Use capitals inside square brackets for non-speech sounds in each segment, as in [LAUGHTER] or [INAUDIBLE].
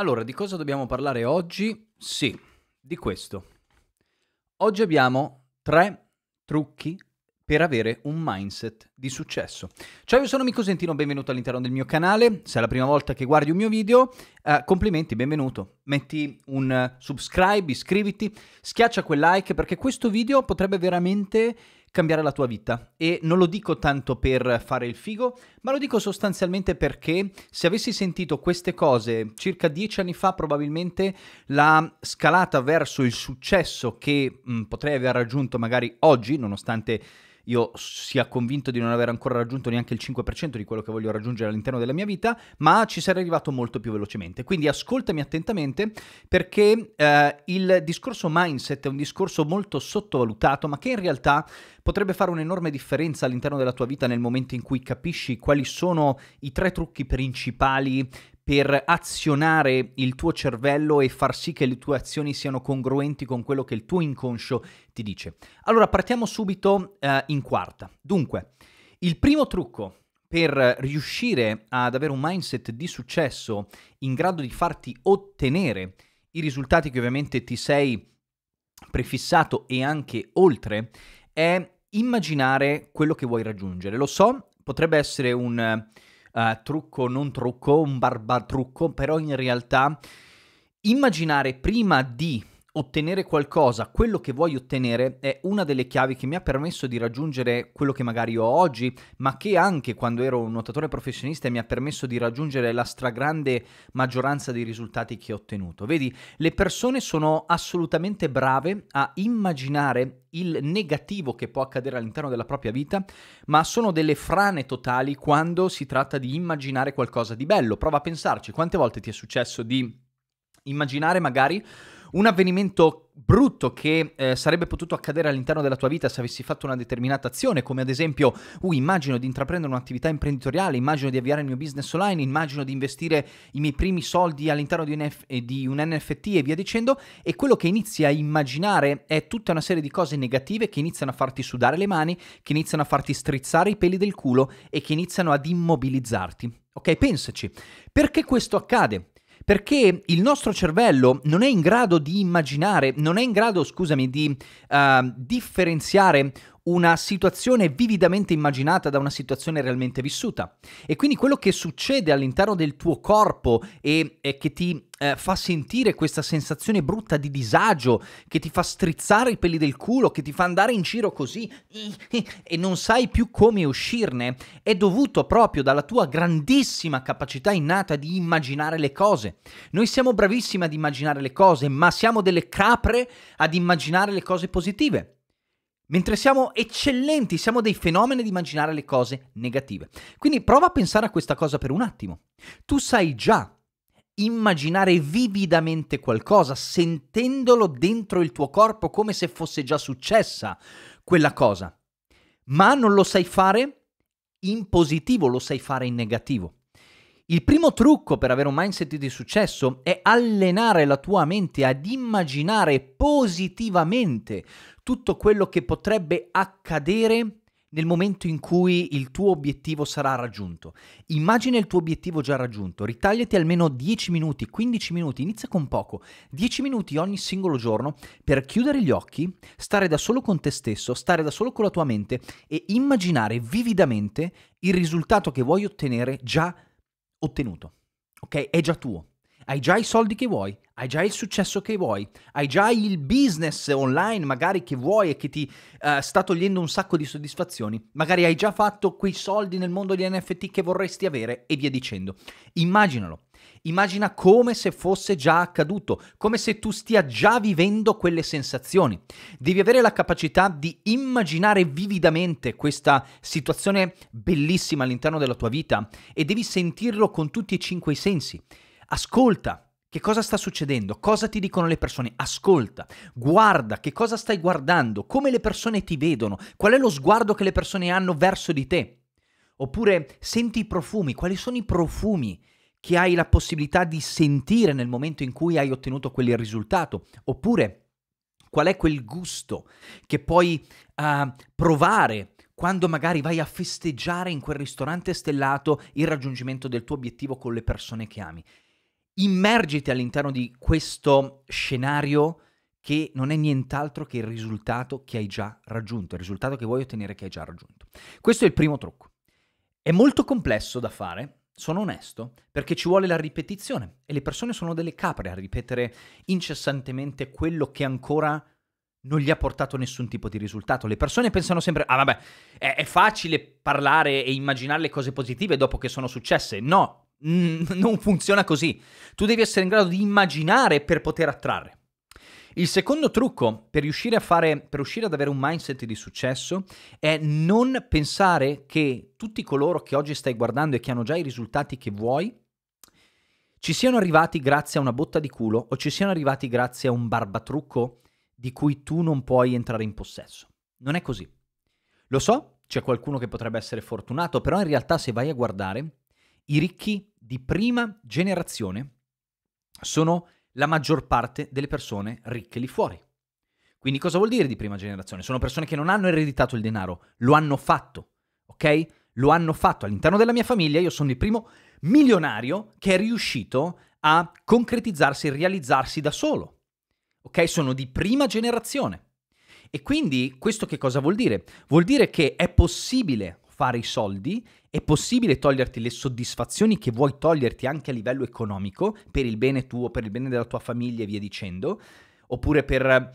Allora, di cosa dobbiamo parlare oggi? Sì, di questo. Oggi abbiamo tre trucchi per avere un mindset di successo. Ciao, io sono Mico Sentino, benvenuto all'interno del mio canale. Se è la prima volta che guardi un mio video, eh, complimenti, benvenuto. Metti un subscribe, iscriviti, schiaccia quel like perché questo video potrebbe veramente cambiare la tua vita. E non lo dico tanto per fare il figo, ma lo dico sostanzialmente perché se avessi sentito queste cose circa dieci anni fa, probabilmente la scalata verso il successo che mh, mm, potrei aver raggiunto magari oggi, nonostante io sia convinto di non aver ancora raggiunto neanche il 5% di quello che voglio raggiungere all'interno della mia vita, ma ci sarei arrivato molto più velocemente. Quindi ascoltami attentamente perché eh, il discorso mindset è un discorso molto sottovalutato, ma che in realtà potrebbe fare un'enorme differenza all'interno della tua vita nel momento in cui capisci quali sono i tre trucchi principali per azionare il tuo cervello e far sì che le tue azioni siano congruenti con quello che il tuo inconscio ti dice. Allora partiamo subito eh, in quarta. Dunque, il primo trucco per riuscire ad avere un mindset di successo in grado di farti ottenere i risultati che ovviamente ti sei prefissato e anche oltre è immaginare quello che vuoi raggiungere. Lo so, potrebbe essere un uh, trucco, non trucco, un barbatrucco, però in realtà immaginare prima di ottenere qualcosa, quello che vuoi ottenere è una delle chiavi che mi ha permesso di raggiungere quello che magari ho oggi, ma che anche quando ero un nuotatore professionista mi ha permesso di raggiungere la stragrande maggioranza dei risultati che ho ottenuto. Vedi, le persone sono assolutamente brave a immaginare il negativo che può accadere all'interno della propria vita, ma sono delle frane totali quando si tratta di immaginare qualcosa di bello. Prova a pensarci, quante volte ti è successo di immaginare magari un avvenimento brutto che eh, sarebbe potuto accadere all'interno della tua vita se avessi fatto una determinata azione, come ad esempio, uh, immagino di intraprendere un'attività imprenditoriale, immagino di avviare il mio business online, immagino di investire i miei primi soldi all'interno di un, F- eh, di un NFT e via dicendo, e quello che inizi a immaginare è tutta una serie di cose negative che iniziano a farti sudare le mani, che iniziano a farti strizzare i peli del culo e che iniziano ad immobilizzarti. Ok, pensaci, perché questo accade? perché il nostro cervello non è in grado di immaginare, non è in grado, scusami, di uh, differenziare una situazione vividamente immaginata da una situazione realmente vissuta. E quindi quello che succede all'interno del tuo corpo e, e che ti eh, fa sentire questa sensazione brutta di disagio, che ti fa strizzare i peli del culo, che ti fa andare in giro così e non sai più come uscirne, è dovuto proprio dalla tua grandissima capacità innata di immaginare le cose. Noi siamo bravissimi ad immaginare le cose, ma siamo delle capre ad immaginare le cose positive. Mentre siamo eccellenti, siamo dei fenomeni di immaginare le cose negative. Quindi prova a pensare a questa cosa per un attimo. Tu sai già immaginare vividamente qualcosa, sentendolo dentro il tuo corpo come se fosse già successa quella cosa, ma non lo sai fare in positivo, lo sai fare in negativo. Il primo trucco per avere un mindset di successo è allenare la tua mente ad immaginare positivamente tutto quello che potrebbe accadere nel momento in cui il tuo obiettivo sarà raggiunto. Immagina il tuo obiettivo già raggiunto, ritagliati almeno 10 minuti, 15 minuti, inizia con poco, 10 minuti ogni singolo giorno per chiudere gli occhi, stare da solo con te stesso, stare da solo con la tua mente e immaginare vividamente il risultato che vuoi ottenere già raggiunto ottenuto, ok? È già tuo hai già i soldi che vuoi, hai già il successo che vuoi, hai già il business online magari che vuoi e che ti uh, sta togliendo un sacco di soddisfazioni, magari hai già fatto quei soldi nel mondo di NFT che vorresti avere e via dicendo. Immaginalo. Immagina come se fosse già accaduto, come se tu stia già vivendo quelle sensazioni. Devi avere la capacità di immaginare vividamente questa situazione bellissima all'interno della tua vita e devi sentirlo con tutti e cinque i sensi. Ascolta che cosa sta succedendo, cosa ti dicono le persone, ascolta, guarda che cosa stai guardando, come le persone ti vedono, qual è lo sguardo che le persone hanno verso di te. Oppure senti i profumi, quali sono i profumi che hai la possibilità di sentire nel momento in cui hai ottenuto quel risultato. Oppure qual è quel gusto che puoi uh, provare quando magari vai a festeggiare in quel ristorante stellato il raggiungimento del tuo obiettivo con le persone che ami immergiti all'interno di questo scenario che non è nient'altro che il risultato che hai già raggiunto, il risultato che vuoi ottenere che hai già raggiunto. Questo è il primo trucco. È molto complesso da fare, sono onesto, perché ci vuole la ripetizione e le persone sono delle capre a ripetere incessantemente quello che ancora non gli ha portato nessun tipo di risultato. Le persone pensano sempre, ah vabbè, è, è facile parlare e immaginare le cose positive dopo che sono successe. No, non funziona così. Tu devi essere in grado di immaginare per poter attrarre. Il secondo trucco per riuscire, fare, per riuscire ad avere un mindset di successo è non pensare che tutti coloro che oggi stai guardando e che hanno già i risultati che vuoi ci siano arrivati grazie a una botta di culo o ci siano arrivati grazie a un barbatrucco di cui tu non puoi entrare in possesso. Non è così. Lo so, c'è qualcuno che potrebbe essere fortunato, però in realtà se vai a guardare, i ricchi di prima generazione sono la maggior parte delle persone ricche lì fuori. Quindi cosa vuol dire di prima generazione? Sono persone che non hanno ereditato il denaro, lo hanno fatto, ok? Lo hanno fatto. All'interno della mia famiglia io sono il primo milionario che è riuscito a concretizzarsi e realizzarsi da solo, ok? Sono di prima generazione. E quindi questo che cosa vuol dire? Vuol dire che è possibile fare i soldi, è possibile toglierti le soddisfazioni che vuoi toglierti anche a livello economico, per il bene tuo, per il bene della tua famiglia e via dicendo, oppure per eh,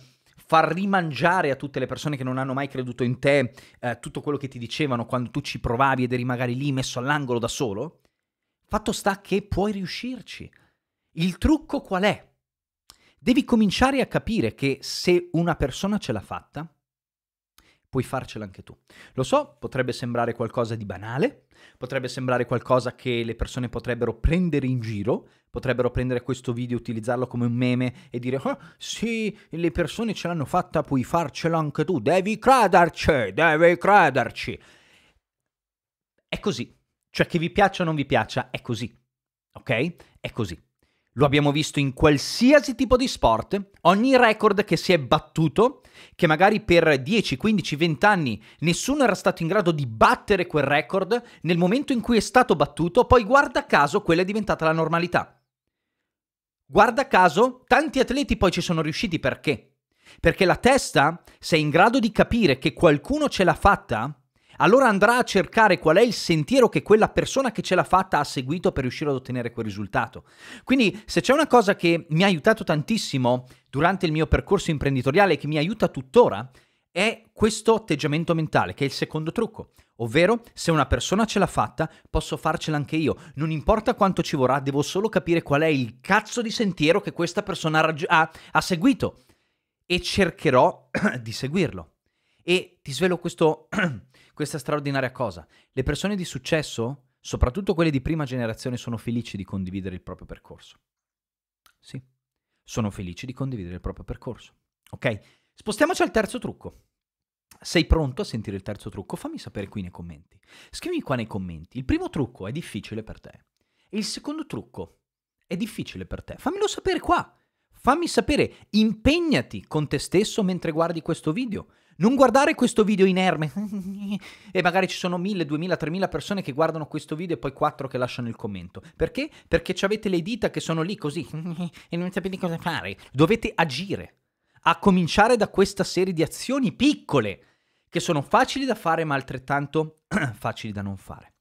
far rimangiare a tutte le persone che non hanno mai creduto in te eh, tutto quello che ti dicevano quando tu ci provavi ed eri magari lì messo all'angolo da solo. Fatto sta che puoi riuscirci. Il trucco qual è? Devi cominciare a capire che se una persona ce l'ha fatta, puoi farcela anche tu. Lo so, potrebbe sembrare qualcosa di banale, potrebbe sembrare qualcosa che le persone potrebbero prendere in giro, potrebbero prendere questo video, utilizzarlo come un meme e dire oh, sì, le persone ce l'hanno fatta, puoi farcela anche tu, devi crederci, devi crederci. È così. Cioè che vi piaccia o non vi piaccia, è così. Ok? È così. Lo abbiamo visto in qualsiasi tipo di sport, ogni record che si è battuto, che magari per 10, 15, 20 anni nessuno era stato in grado di battere quel record, nel momento in cui è stato battuto, poi guarda caso quella è diventata la normalità. Guarda caso, tanti atleti poi ci sono riusciti perché? Perché la testa, se è in grado di capire che qualcuno ce l'ha fatta, allora andrà a cercare qual è il sentiero che quella persona che ce l'ha fatta ha seguito per riuscire ad ottenere quel risultato. Quindi se c'è una cosa che mi ha aiutato tantissimo durante il mio percorso imprenditoriale e che mi aiuta tuttora, è questo atteggiamento mentale, che è il secondo trucco. Ovvero, se una persona ce l'ha fatta, posso farcela anche io. Non importa quanto ci vorrà, devo solo capire qual è il cazzo di sentiero che questa persona ha, ha, ha seguito. E cercherò [CLEARS THROAT] di seguirlo. E ti svelo questo, [CLEARS THROAT] questa straordinaria cosa. Le persone di successo, soprattutto quelle di prima generazione, sono felici di condividere il proprio percorso. Sì, sono felici di condividere il proprio percorso. Ok? Spostiamoci al terzo trucco. Sei pronto a sentire il terzo trucco? Fammi sapere qui nei commenti. Scrivimi qua nei commenti. Il primo trucco è difficile per te. E Il secondo trucco è difficile per te. Fammelo sapere qua. Fammi sapere, impegnati con te stesso mentre guardi questo video. Non guardare questo video inerme. [LAUGHS] e magari ci sono mille, duemila, tremila persone che guardano questo video e poi quattro che lasciano il commento. Perché? Perché ci avete le dita che sono lì così [LAUGHS] e non sapete cosa fare. Dovete agire. A cominciare da questa serie di azioni piccole che sono facili da fare ma altrettanto [CLEARS THROAT] facili da non fare.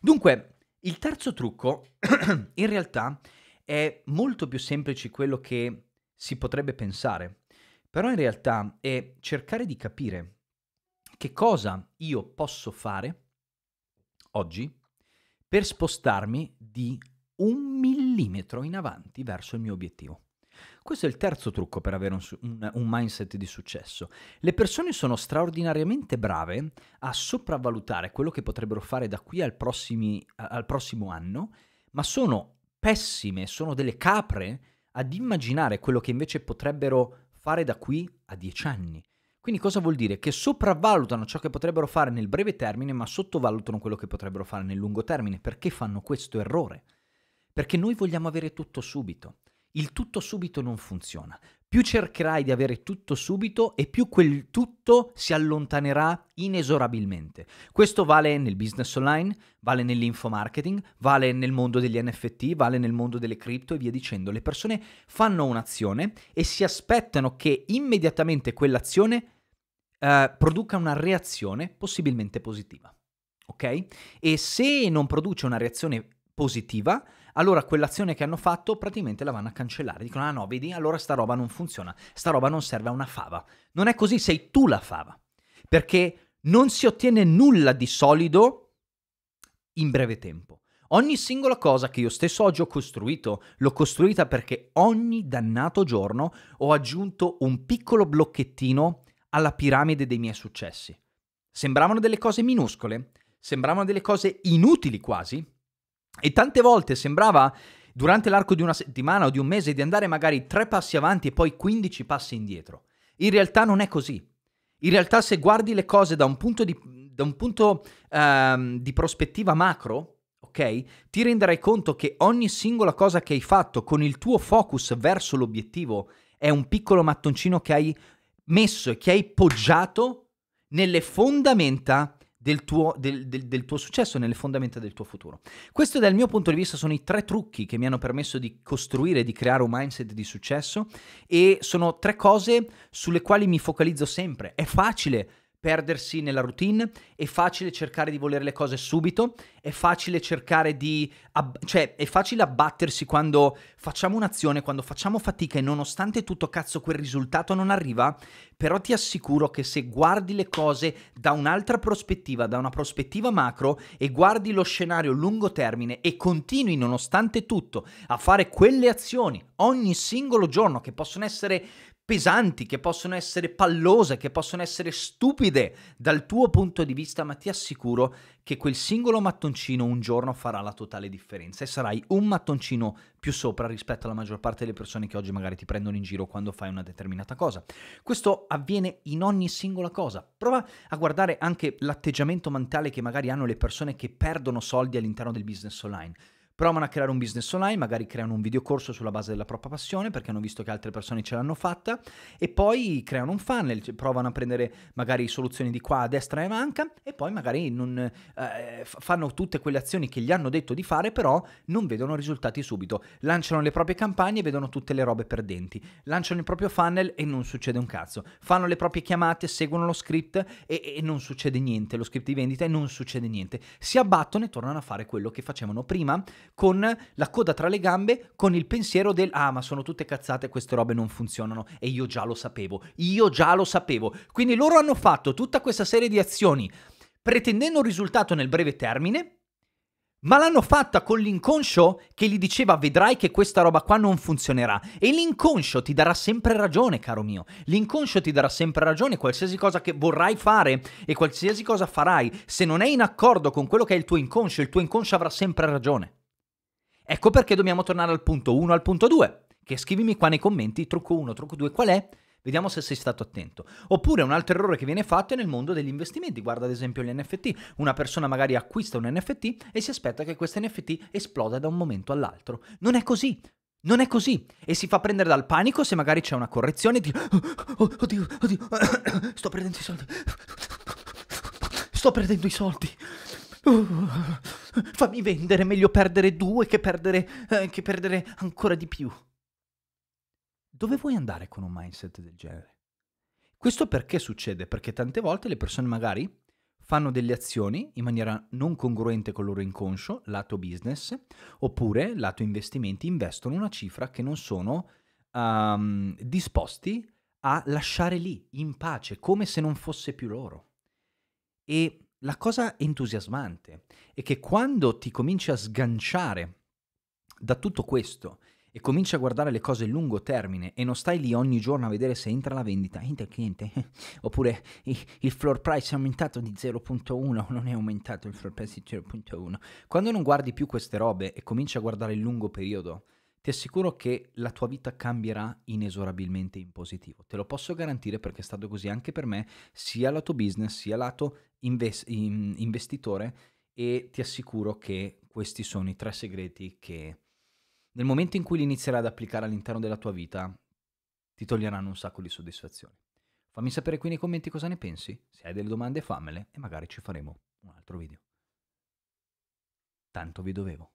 Dunque, il terzo trucco [CLEARS THROAT] in realtà è è molto più semplice quello che si potrebbe pensare, però in realtà è cercare di capire che cosa io posso fare oggi per spostarmi di un millimetro in avanti verso il mio obiettivo. Questo è il terzo trucco per avere un, un, un, mindset di successo. Le persone sono straordinariamente brave a sopravvalutare quello che potrebbero fare da qui al, prossimi, al prossimo anno, ma sono pessime, sono delle capre ad immaginare quello che invece potrebbero fare da qui a dieci anni. Quindi cosa vuol dire? Che sopravvalutano ciò che potrebbero fare nel breve termine, ma sottovalutano quello che potrebbero fare nel lungo termine. Perché fanno questo errore? Perché noi vogliamo avere tutto subito il tutto subito non funziona. Più cercherai di avere tutto subito e più quel tutto si allontanerà inesorabilmente. Questo vale nel business online, vale nell'infomarketing, vale nel mondo degli NFT, vale nel mondo delle cripto e via dicendo. Le persone fanno un'azione e si aspettano che immediatamente quell'azione eh, produca una reazione possibilmente positiva. Ok? E se non produce una reazione positiva, allora quell'azione che hanno fatto praticamente la vanno a cancellare. Dicono, ah no, vedi, allora sta roba non funziona, sta roba non serve a una fava. Non è così, sei tu la fava, perché non si ottiene nulla di solido in breve tempo. Ogni singola cosa che io stesso oggi ho costruito, l'ho costruita perché ogni dannato giorno ho aggiunto un piccolo blocchettino alla piramide dei miei successi. Sembravano delle cose minuscole, sembravano delle cose inutili quasi, e tante volte sembrava durante l'arco di una settimana o di un mese di andare magari tre passi avanti e poi 15 passi indietro. In realtà non è così. In realtà se guardi le cose da un punto di, un punto, um, di prospettiva macro, ok, ti renderai conto che ogni singola cosa che hai fatto con il tuo focus verso l'obiettivo è un piccolo mattoncino che hai messo e che hai poggiato nelle fondamenta del tuo, del, del, del tuo, successo, nelle fondamenta del tuo futuro. Questo dal mio punto di vista sono i tre trucchi che mi hanno permesso di costruire, di creare un mindset di successo e sono tre cose sulle quali mi focalizzo sempre. È facile perdersi nella routine, è facile cercare di volere le cose subito, è facile cercare di... Ab- cioè è facile abbattersi quando facciamo un'azione, quando facciamo fatica e nonostante tutto cazzo quel risultato non arriva, però ti assicuro che se guardi le cose da un'altra prospettiva, da una prospettiva macro e guardi lo scenario lungo termine e continui nonostante tutto a fare quelle azioni ogni singolo giorno che possono essere pesanti, che possono essere pallose, che possono essere stupide dal tuo punto di vista, ma ti assicuro che quel singolo mattoncino un giorno farà la totale differenza e sarai un mattoncino più sopra rispetto alla maggior parte delle persone che oggi magari ti prendono in giro quando fai una determinata cosa. Questo avviene in ogni singola cosa. Prova a guardare anche l'atteggiamento mentale che magari hanno le persone che perdono soldi all'interno del business online provano a creare un business online, magari creano un videocorso sulla base della propria passione perché hanno visto che altre persone ce l'hanno fatta e poi creano un funnel, cioè provano a prendere magari soluzioni di qua a destra e manca e poi magari non, eh, fanno tutte quelle azioni che gli hanno detto di fare però non vedono risultati subito, lanciano le proprie campagne e vedono tutte le robe perdenti, lanciano il proprio funnel e non succede un cazzo, fanno le proprie chiamate, seguono lo script e, e non succede niente, lo script di vendita e non succede niente, si abbattono e tornano a fare quello che facevano prima con la coda tra le gambe, con il pensiero del ah ma sono tutte cazzate, queste robe non funzionano e io già lo sapevo, io già lo sapevo. Quindi loro hanno fatto tutta questa serie di azioni pretendendo un risultato nel breve termine, ma l'hanno fatta con l'inconscio che gli diceva vedrai che questa roba qua non funzionerà. E l'inconscio ti darà sempre ragione, caro mio. L'inconscio ti darà sempre ragione. Qualsiasi cosa che vorrai fare e qualsiasi cosa farai, se non è in accordo con quello che è il tuo inconscio, il tuo inconscio avrà sempre ragione. Ecco perché dobbiamo tornare al punto 1, al punto 2, che scrivimi qua nei commenti, trucco 1, trucco 2, qual è? Vediamo se sei stato attento. Oppure un altro errore che viene fatto è nel mondo degli investimenti. Guarda ad esempio gli NFT. Una persona magari acquista un NFT e si aspetta che questo NFT esploda da un momento all'altro. Non è così. Non è così. E si fa prendere dal panico se magari c'è una correzione di... Oh, oh, oddio, oddio, [COUGHS] sto perdendo i soldi. Sto perdendo i soldi. Fammi vendere, meglio perdere due che perdere, eh, che perdere ancora di più. Dove vuoi andare con un mindset del genere? Questo perché succede? Perché tante volte le persone magari fanno delle azioni in maniera non congruente con il loro inconscio, lato business, oppure lato investimenti, investono una cifra che non sono um, disposti a lasciare lì, in pace, come se non fosse più loro. E la cosa entusiasmante è che quando ti cominci a sganciare da tutto questo e cominci a guardare le cose a lungo termine e non stai lì ogni giorno a vedere se entra la vendita, entra il [LAUGHS] cliente, oppure il floor price è aumentato di 0.1, non è aumentato il floor price di 0.1. Quando non guardi più queste robe e cominci a guardare il lungo periodo, ti assicuro che la tua vita cambierà inesorabilmente in positivo. Te lo posso garantire perché è stato così anche per me, sia lato business, sia lato invest- in investitore e ti assicuro che questi sono i tre segreti che nel momento in cui li inizierai ad applicare all'interno della tua vita ti toglieranno un sacco di soddisfazioni. Fammi sapere qui nei commenti cosa ne pensi, se hai delle domande fammele e magari ci faremo un altro video. Tanto vi dovevo.